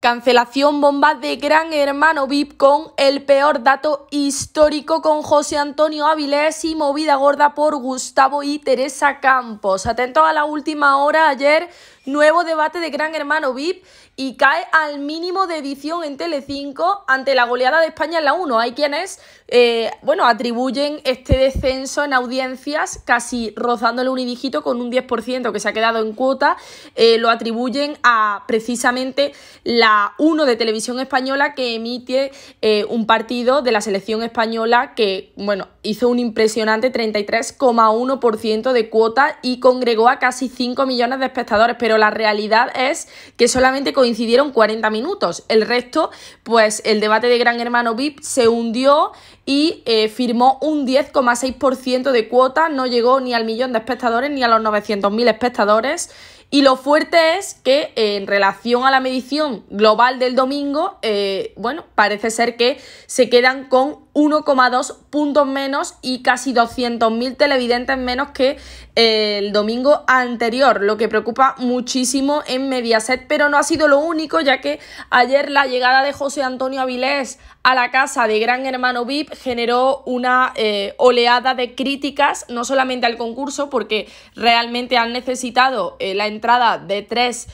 Cancelación bomba de Gran Hermano VIP con el peor dato histórico con José Antonio Avilés y movida gorda por Gustavo y Teresa Campos. Atento a la última hora ayer nuevo debate de Gran Hermano VIP y cae al mínimo de edición en Telecinco ante la goleada de España en la 1. Hay quienes, eh, bueno, atribuyen este descenso en audiencias casi rozando el unidígito con un 10% que se ha quedado en cuota, eh, lo atribuyen a precisamente la 1 de Televisión Española que emite eh, un partido de la selección española que, bueno, hizo un impresionante 33,1% de cuota y congregó a casi 5 millones de espectadores, pero la realidad es que solamente coincidieron 40 minutos. El resto, pues el debate de Gran Hermano VIP se hundió y eh, firmó un 10,6% de cuota, no llegó ni al millón de espectadores ni a los 900.000 espectadores. Y lo fuerte es que en relación a la medición global del domingo, eh, bueno, parece ser que se quedan con 1,2 puntos menos y casi 200.000 televidentes menos que eh, el domingo anterior, lo que preocupa muchísimo en Mediaset, pero no ha sido lo único, ya que ayer la llegada de José Antonio Avilés a la casa de Gran Hermano VIP generó una eh, oleada de críticas, no solamente al concurso, porque realmente han necesitado eh, la entrada de tres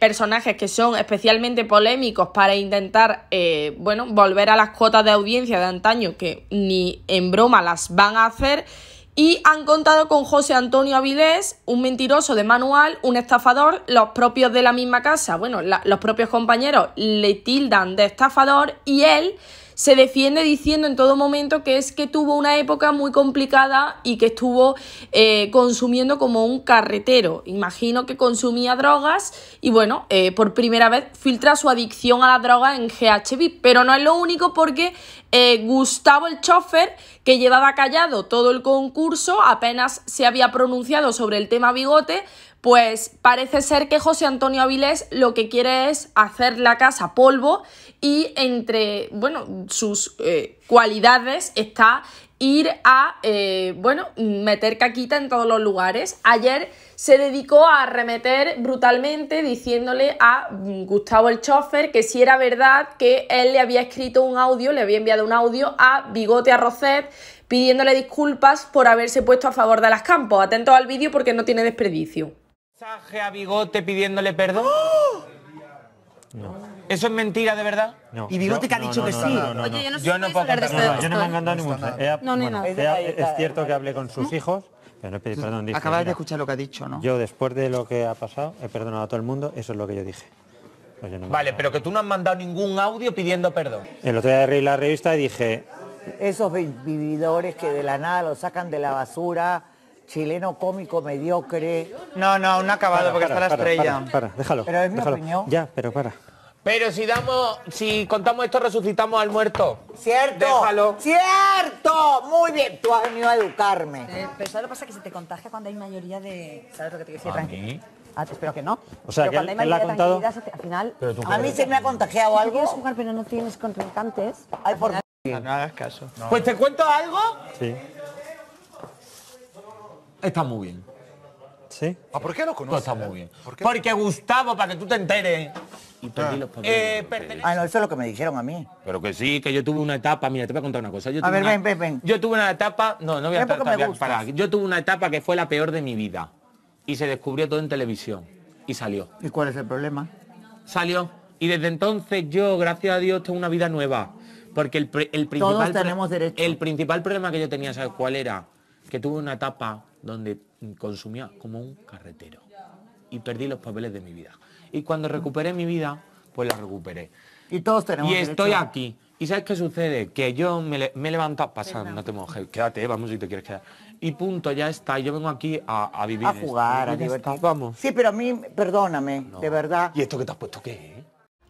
personajes que son especialmente polémicos para intentar, bueno, volver a las cuotas de audiencia de antaño que ni en broma las van a hacer. Y han contado con José Antonio Avilés, un mentiroso de manual, un estafador, los propios de la misma casa, bueno, los propios compañeros le tildan de estafador y él se defiende diciendo en todo momento que es que tuvo una época muy complicada y que estuvo eh, consumiendo como un carretero. Imagino que consumía drogas y bueno, eh, por primera vez filtra su adicción a la droga en GHB, pero no es lo único porque eh, Gustavo el chofer, que llevaba callado todo el concurso, apenas se había pronunciado sobre el tema bigote, pues parece ser que José Antonio Avilés lo que quiere es hacer la casa polvo y entre, bueno, sus eh, cualidades está ir a, eh, bueno, meter caquita en todos los lugares. Ayer se dedicó a arremeter brutalmente diciéndole a mm, Gustavo el chofer que si era verdad que él le había escrito un audio, le había enviado un audio a Bigote Arrocet pidiéndole disculpas por haberse puesto a favor de las campos. atento al vídeo porque no tiene desperdicio a Bigote pidiéndole perdón? ¿Eso es mentira de verdad? Y Bigote que ha dicho que sí. yo no, me mandado ningún... es cierto que hablé con sus hijos, pero no he pedido perdón. Acabas de escuchar lo que ha dicho, ¿no? Yo, después de lo que ha pasado, he perdonado a todo el mundo. Eso es lo que yo dije. Pues vale, pero que tú no has mandado ningún audio pidiendo perdón. En otro día de la revista dije... Esos vividores que de la nada lo sacan de la basura chileno cómico mediocre. No, no, ha acabado porque está la estrella. Para, déjalo. Pero es mi opinión. Ya, pero para. Pero si damos, si contamos esto, resucitamos al muerto. Cierto. Déjalo. Cierto. Muy bien. Tú has venido a educarme. Eh, pero ¿sabes lo que pasa? Que se te contagia cuando hay mayoría de... ¿Sabes lo que te quiero decir? Ah, espero que no. O sea, pero que él, hay la al final... a mí se me ha contagiado algo. Si quieres jugar pero no tienes contrincantes... Ay, por... No hagas caso. Pues te cuento algo. Sí está muy bien. ¿Sí? Ah, ¿Por qué lo conoces? está muy bien. Porque Gustavo, para que tú te enteres. Eh, ah, no, eso es lo que me dijeron a mí. Pero que sí, que yo tuve una etapa, mira, te voy a contar una cosa. Yo tuve una- Yo tuve una etapa, no, no voy Yo tuve una etapa que fue la peor de mi vida. Y se descubrió todo en televisión. Y salió. ¿Y cuál es el problema? Salió. Y desde entonces yo, gracias a Dios, tengo una vida nueva. Porque el, principal... El principal problema que yo tenía, ¿sabes cuál era? que tuve una etapa donde consumía como un carretero y perdí los papeles de mi vida. Y cuando recuperé mi vida, pues la recuperé. Y todos tenemos. Y estoy aquí. ¿Y sabes qué sucede? Que yo me, me he levantado, no te mojes, quédate, vamos si te quieres quedar. Y punto, ya está. Yo vengo aquí a, vivir. A jugar, a divertirnos Vamos. Sí, pero a mí, perdóname, de verdad. ¿Y esto que te has puesto qué? Eh?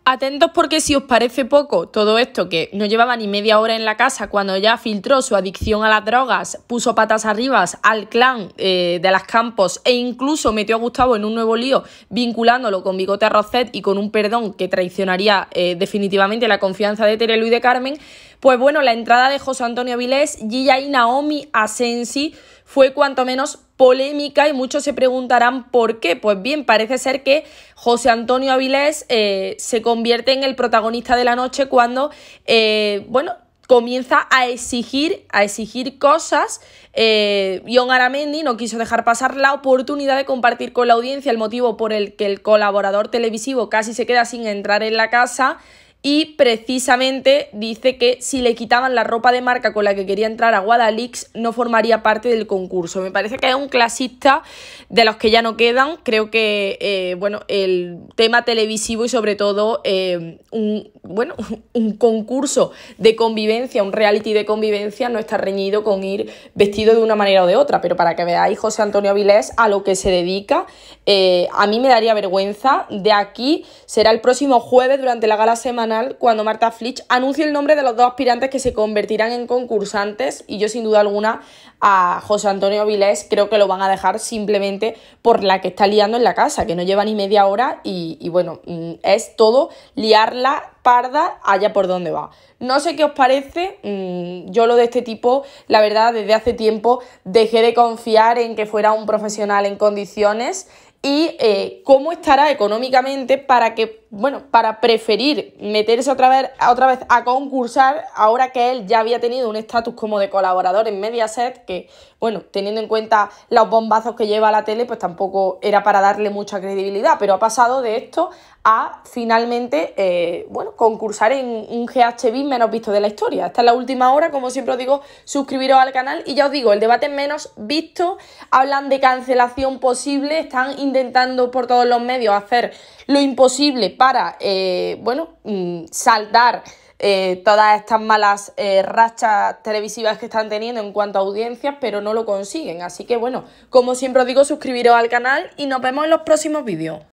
Atentos porque si os parece poco todo esto que no llevaba ni media hora en la casa cuando ya filtró su adicción a las drogas, puso patas arriba al clan eh, de las Campos e incluso metió a Gustavo en un nuevo lío vinculándolo con Bigote Roset y con un perdón que traicionaría eh, definitivamente la confianza de Terelu y de Carmen, pues bueno, la entrada de José Antonio Vilés, Gilla y Naomi Asensi fue cuanto menos polémica y muchos se preguntarán por qué. Pues bien, parece ser que José Antonio Avilés eh, se convierte en el protagonista de la noche cuando, eh, bueno, comienza a exigir, a exigir cosas. Eh, Aramendi no quiso dejar pasar la oportunidad de compartir con la audiencia el motivo por el que el colaborador televisivo casi se queda sin entrar en la casa y precisamente dice que si le quitaban la ropa de marca con la que quería entrar a Guadalix no formaría parte del concurso. Me parece que es un clasista de los que ya no quedan. Creo que eh, bueno, el tema televisivo y sobre todo eh, un, bueno, un concurso de convivencia, un reality de convivencia no está reñido con ir vestido de una manera o de otra. Pero para que veáis José Antonio Avilés a lo que se dedica, eh, a mí me daría vergüenza. De aquí será el próximo jueves durante la gala semana cuando Marta Flitch anuncia el nombre de los dos aspirantes que se convertirán en concursantes y yo sin duda alguna a José Antonio Vilés creo que lo van a dejar simplemente por la que está liando en la casa, que no lleva ni media hora y, bueno, mm, es todo liarla parda allá por donde va. No sé qué os parece, mm, yo lo de este tipo, la verdad, desde hace tiempo dejé de confiar en que fuera un profesional en condiciones y eh, cómo estará económicamente para que bueno, para preferir meterse otra vez, otra vez a concursar ahora que él ya había tenido un estatus como de colaborador en Mediaset, que, bueno, teniendo en cuenta los bombazos que lleva la tele, pues tampoco era para darle mucha credibilidad, pero ha pasado de esto a finalmente, eh, bueno, concursar en un GHB menos visto de la historia. Esta es la última hora, como siempre os digo, suscribiros al canal y ya os digo, el debate menos visto, hablan de cancelación posible, están intentando por todos los medios hacer lo imposible para, eh, bueno, mm, saldar eh, todas estas malas eh, rachas televisivas que están teniendo en cuanto a audiencias, pero no lo consiguen. Así que bueno, como siempre os digo, suscribiros al canal y nos vemos en los próximos vídeos.